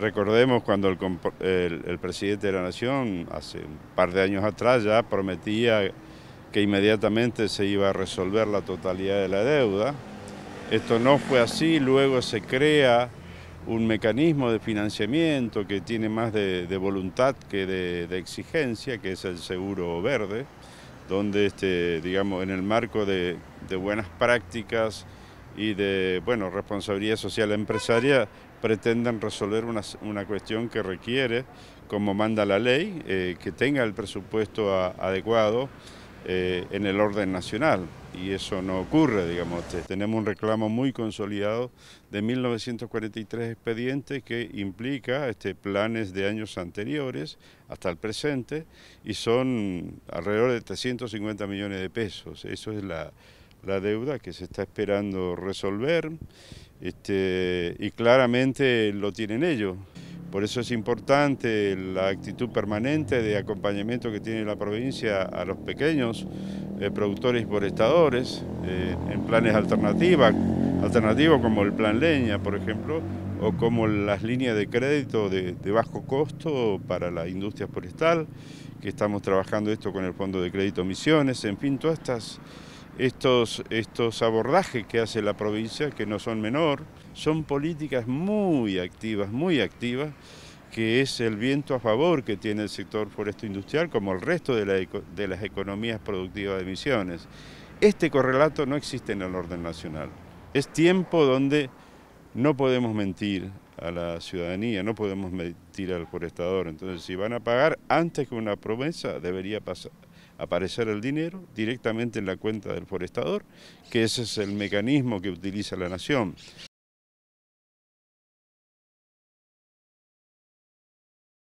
Recordemos cuando el, presidente de la Nación, hace un par de años atrás, ya prometía que inmediatamente se iba a resolver la totalidad de la deuda. Esto no fue así, luego se crea un mecanismo de financiamiento que tiene más de, voluntad que de, exigencia, que es el seguro verde, donde este, digamos, en el marco de buenas prácticas, y de bueno, responsabilidad social empresaria pretenden resolver una, una cuestión que requiere, como manda la ley, eh, que tenga el presupuesto adecuado eh, en el orden nacional. Y eso no ocurre, digamos. Tenemos un reclamo muy consolidado de 1943 expedientes que implica este, planes de años anteriores hasta el presente y son alrededor de 350 millones de pesos. Eso es la la deuda que se está esperando resolver este, y claramente lo tienen ellos. Por eso es importante la actitud permanente de acompañamiento que tiene la provincia a los pequeños eh, productores forestadores eh, en planes alternativos, alternativos como el plan leña, por ejemplo, o como las líneas de crédito de, de, bajo costo para la industria forestal, que estamos trabajando esto con el Fondo de Crédito Misiones, en fin, todas estas estos, estos abordajes que hace la provincia, que no son menor, son políticas muy activas, muy activas, que es el viento a favor que tiene el sector foresto industrial como el resto de, las economías productivas de emisiones. Este correlato no existe en el orden nacional. Es tiempo donde no podemos mentir a la ciudadanía, no podemos mentir al forestador. Entonces, si van a pagar antes que una promesa, debería aparecer el dinero directamente en la cuenta del forestador, que ese es el mecanismo que utiliza la nación.